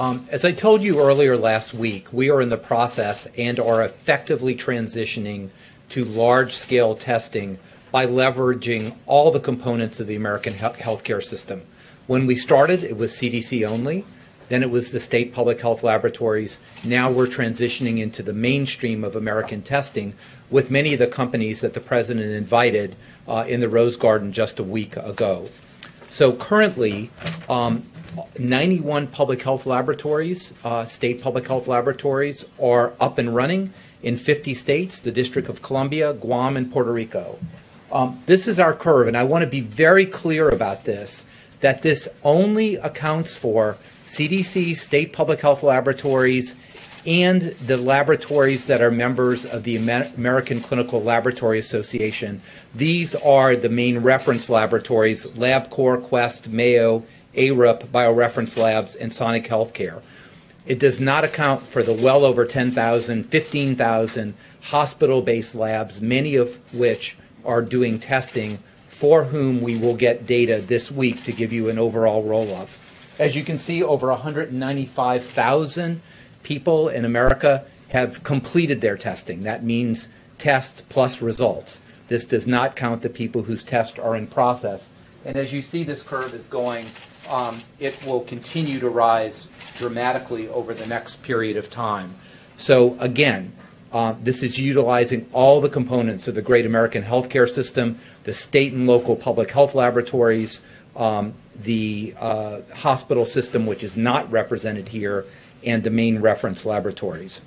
Um, as I told you earlier last week, we are in the process and are effectively transitioning to large scale testing by leveraging all the components of the American he- healthcare system. When we started, it was CDC only, then it was the state public health laboratories. Now we're transitioning into the mainstream of American testing with many of the companies that the president invited uh, in the Rose Garden just a week ago. So currently, um, 91 public health laboratories, uh, state public health laboratories, are up and running in 50 states, the District of Columbia, Guam, and Puerto Rico. Um, this is our curve, and I want to be very clear about this that this only accounts for CDC, state public health laboratories, and the laboratories that are members of the American Clinical Laboratory Association. These are the main reference laboratories LabCorp, Quest, Mayo, ARUP, BioReference Labs, and Sonic Healthcare. It does not account for the well over 10,000, 15,000 hospital-based labs, many of which are doing testing, for whom we will get data this week to give you an overall roll-up. As you can see, over 195,000 people in America have completed their testing. That means tests plus results. This does not count the people whose tests are in process, and as you see this curve is going, um, it will continue to rise dramatically over the next period of time. So again, um, this is utilizing all the components of the great American healthcare system, the state and local public health laboratories, um, the uh, hospital system, which is not represented here, and the main reference laboratories.